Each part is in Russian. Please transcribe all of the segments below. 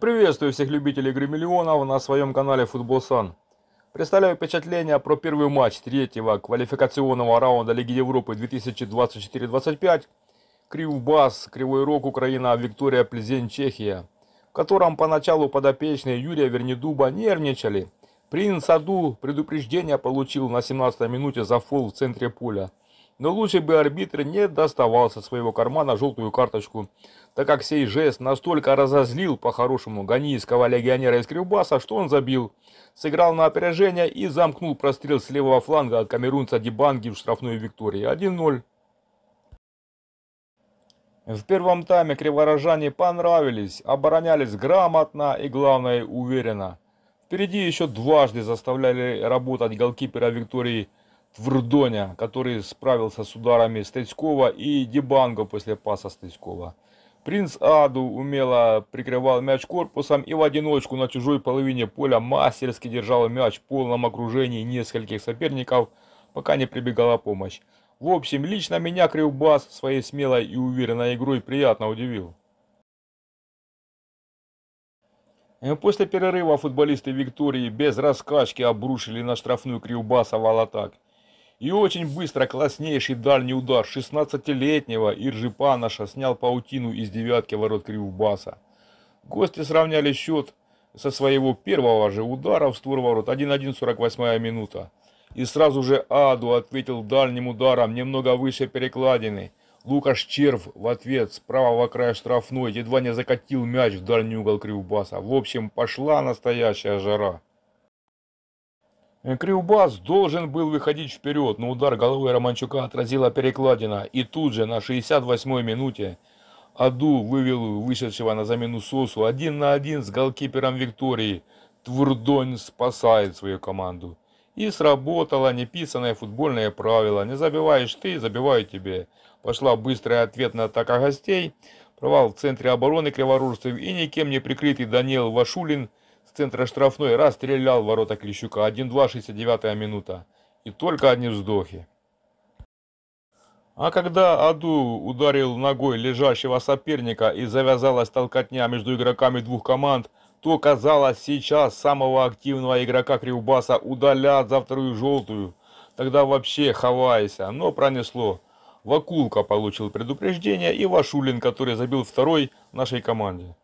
Приветствую всех любителей игры миллионов на своем канале Футбол Сан. Представляю впечатление про первый матч третьего квалификационного раунда Лиги Европы 2024-25 Кривбас, Кривой Рог, Украина, Виктория Плезень, Чехия, в котором поначалу подопечные Юрия Вернедуба нервничали. Принц Аду предупреждение получил на 17 минуте за фол в центре поля. Но лучше бы арбитр не доставал со своего кармана желтую карточку, так как сей жест настолько разозлил по-хорошему ганийского легионера из Кривбаса, что он забил, сыграл на опережение и замкнул прострел с левого фланга от камерунца Дебанги в штрафную Виктории 1-0. В первом тайме криворожане понравились, оборонялись грамотно и, главное, уверенно. Впереди еще дважды заставляли работать голкипера Виктории Виктории Твердоня, который справился с ударами Стецкова и Дебанго после паса Стецкова. Принц Аду умело прикрывал мяч корпусом и в одиночку на чужой половине поля мастерски держал мяч в полном окружении нескольких соперников, пока не прибегала помощь. В общем, лично меня Кривбас своей смелой и уверенной игрой приятно удивил. Э, после перерыва футболисты Виктории без раскачки обрушили на штрафную Кривбаса вал атак. И очень быстро класснейший дальний удар 16-летнего Иржи Панаша снял паутину из девятки ворот Кривбаса. Гости сравняли счет со своего первого же удара в створ ворот 1-1 48 минута. И сразу же Аду ответил дальним ударом немного выше перекладины. Лукаш Черв в ответ с правого края штрафной едва не закатил мяч в дальний угол Кривбаса. В общем, пошла настоящая жара. Э, Кривбас должен был выходить вперед, но удар головой Романчука отразила перекладина, и тут же на 68-й минуте Аду вывел вышедшего на замену Сосу один на один с голкипером Виктории. Твердонь спасает свою команду. И сработало неписанное футбольное правило. Не забиваешь ты, забиваю тебе. Пошла быстрая ответная атака гостей. Провал в центре обороны криворужцев и никем не прикрытый Даниэл Вашулин – центра штрафной расстрелял ворота Клещука. 1-2, 69 минута. И только одни вздохи. А когда Аду ударил ногой лежащего соперника и завязалась толкотня между игроками двух команд, то казалось, сейчас самого активного игрока Кривбаса удалят за вторую желтую. Тогда вообще хавайся, но пронесло. Вакулка получил предупреждение и Вашулин, который забил второй нашей команде.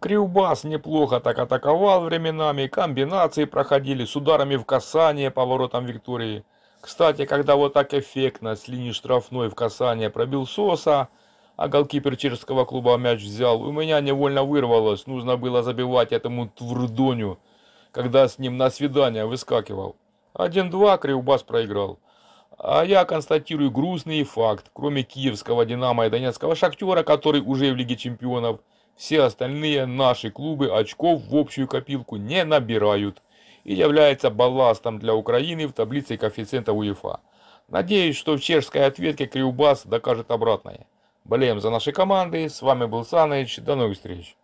Кривбас неплохо так атаковал временами, комбинации проходили с ударами в касание поворотом Виктории. Кстати, когда вот так эффектно с линии штрафной в касание пробил Соса, а голкипер чешского клуба мяч взял, у меня невольно вырвалось, нужно было забивать этому Тврдоню, когда с ним на свидание выскакивал. 1-2 Кривбас проиграл. А я констатирую грустный факт, кроме киевского «Динамо» и донецкого «Шахтера», который уже в Лиге чемпионов – все остальные наши клубы очков в общую копилку не набирают и является балластом для Украины в таблице коэффициента УЕФА. Надеюсь, что в чешской ответке Криубас докажет обратное. Болеем за наши команды. С вами был Саныч. До новых встреч.